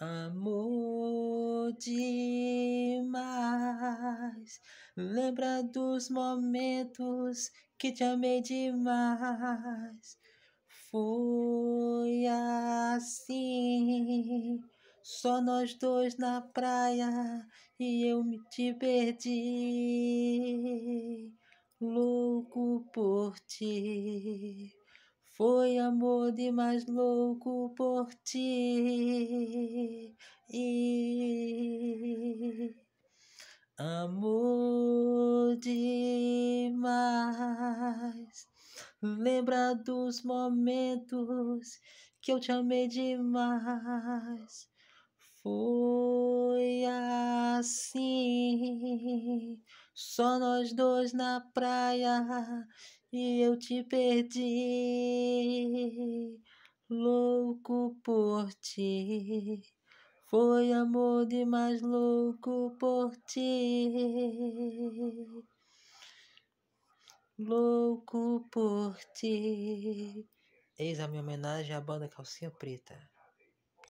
Amor demais, lembra dos momentos que te amei demais. Foi assim, só nós dois na praia e eu me te perdi, louco por ti. Foi amor demais louco por ti. Amor demais. Lembra dos momentos que eu te amei demais. Foi assim, só nós dois na praia e eu te perdi, louco por ti. Foi amor demais louco por ti, louco por ti. Eis a minha homenagem à banda Calcinha Preta.